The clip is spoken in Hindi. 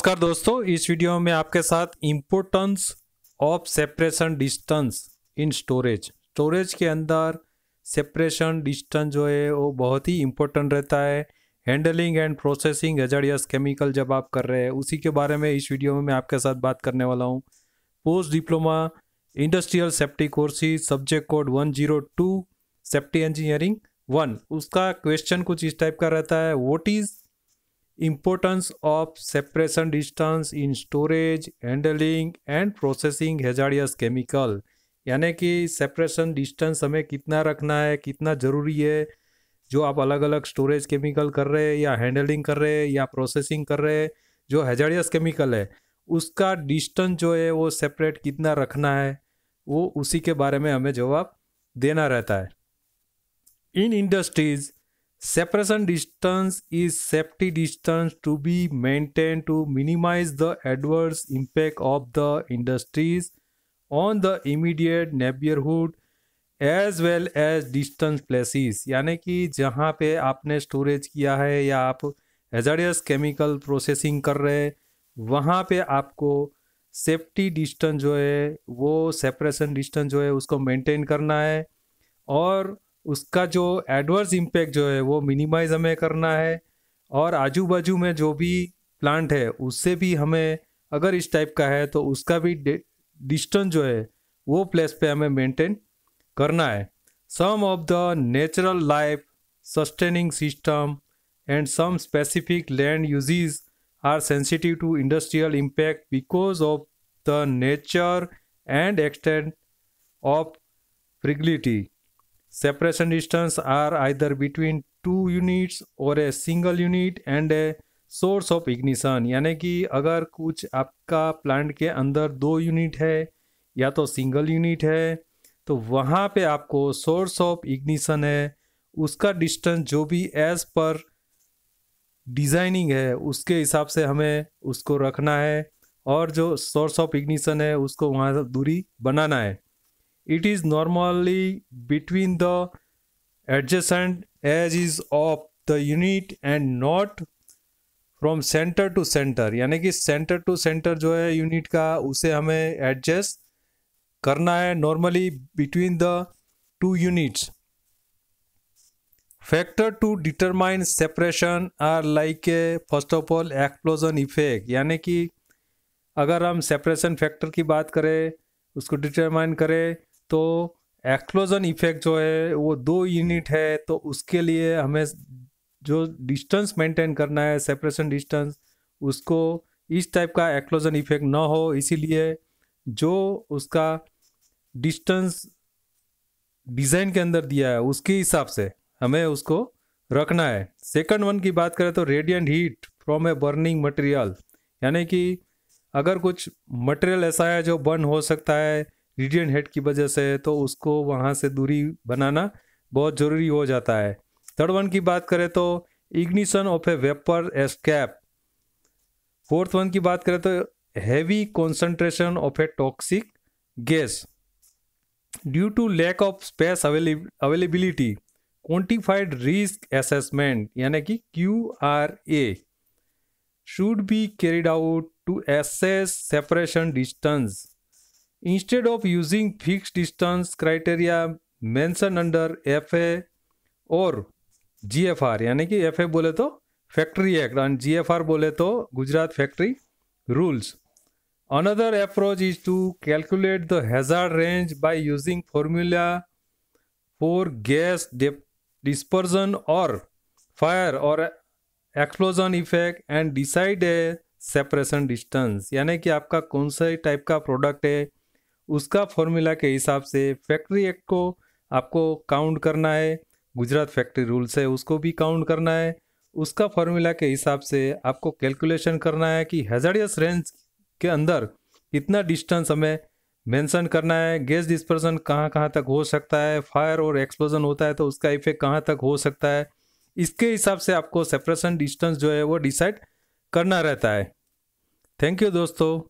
नमस्कार दोस्तों इस वीडियो में आपके साथ importance of separation distance in storage storage के अंदर सेपरेशन डिस्टेंस जो है वो बहुत ही इम्पोर्टेंट रहता है handling and processing hazardous chemical जब आप कर रहे हैं उसी के बारे में इस वीडियो में मैं आपके साथ बात करने वाला हूँ post diploma industrial safety courses subject code one zero two safety engineering one उसका क्वेश्चन कुछ इस टाइप का रहता है what is importance of separation distance in storage handling and processing hazardous chemical यानी कि सेपरेशन डिस्टेंस हमें कितना रखना है कितना ज़रूरी है जो आप अलग अलग स्टोरेज केमिकल कर रहे हैं या हैंडलिंग कर रहे हैं या प्रोसेसिंग कर रहे हैं जो हेजारियस केमिकल है उसका डिस्टेंस जो है वो सेपरेट कितना रखना है वो उसी के बारे में हमें जवाब देना रहता है इन industries Separation distance is safety distance to be maintained to minimize the adverse impact of the industries on the immediate neighborhood as well as distance places यानी कि जहाँ पे आपने स्टोरेज किया है या आप एजाडियस केमिकल प्रोसेसिंग कर रहे हैं वहाँ पे आपको सेफ्टी डिस्टेंस जो है वो सेपरेशन डिस्टेंस जो है उसको मेंटेन करना है और उसका जो एडवर्स इम्पैक्ट जो है वो मिनिमाइज हमें करना है और आजू बाजू में जो भी प्लांट है उससे भी हमें अगर इस टाइप का है तो उसका भी डिस्टेंस जो है वो प्लेस पे हमें मेंटेन करना है some of the natural life sustaining system and some specific land uses are sensitive to industrial impact because of the nature and extent of fragility Separation distance are either between two units और a single unit and a source of ignition यानी कि अगर कुछ आपका प्लांट के अंदर दो यूनिट है या तो सिंगल यूनिट है तो वहाँ पे आपको सोर्स ऑफ इग्निशन है उसका डिस्टेंस जो भी एज पर डिज़ाइनिंग है उसके हिसाब से हमें उसको रखना है और जो सोर्स ऑफ इग्निशन है उसको वहाँ दूरी बनाना है it is normally between the adjacent edges of the unit and not from centre to centre यानी कि सेंटर टू सेंटर जो है यूनिट का उसे हमें एडजस्ट करना है normally between the two units factor to determine separation are like a first of all explosion effect यानी कि अगर हम सेपरेशन फैक्टर की बात करें उसको डिटरमाइन करें तो एक्लोजन इफेक्ट जो है वो दो यूनिट है तो उसके लिए हमें जो डिस्टेंस मेंटेन करना है सेपरेशन डिस्टेंस उसको इस टाइप का एक्लोजन इफेक्ट ना हो इसीलिए जो उसका डिस्टेंस डिज़ाइन के अंदर दिया है उसके हिसाब से हमें उसको रखना है सेकंड वन की बात करें तो radiant heat from a burning material यानी कि अगर कुछ मटेरियल ऐसा है जो बर्न हो सकता है रेडियंट हेड की वजह से तो उसको वहाँ से दूरी बनाना बहुत ज़रूरी हो जाता है थर्ड वन की बात करें तो ignition of a vapour escape fourth one की बात करें तो heavy concentration of a toxic gas due to lack of space availability quantified risk assessment यानी कि Q R A should be carried out to assess separation distance Instead of using fixed distance criteria mentioned under FA और GFR यानी कि FA बोले तो फैक्ट्री एक्ट एंड GFR बोले तो Gujarat factory rules Another approach is to calculate the hazard range by using formula for gas dispersion or fire or explosion effect and decide a separation distance यानी कि आपका कौन सा टाइप का प्रोडक्ट है उसका फॉर्मूला के हिसाब से फैक्ट्री एक्ट को आपको काउंट करना है गुजरात फैक्ट्री रूल्स है उसको भी काउंट करना है उसका फॉर्मूला के हिसाब से आपको कैलकुलेशन करना है कि हेजारियस रेंज के अंदर कितना डिस्टेंस हमें मेंशन करना है गैस डिस्पर्सन कहाँ कहाँ तक हो सकता है फायर और एक्सप्लोजन होता है तो उसका इफेक्ट कहाँ तक हो सकता है इसके हिसाब से आपको सेपरेशन डिस्टेंस जो है वो डिसाइड करना रहता है थैंक यू दोस्तों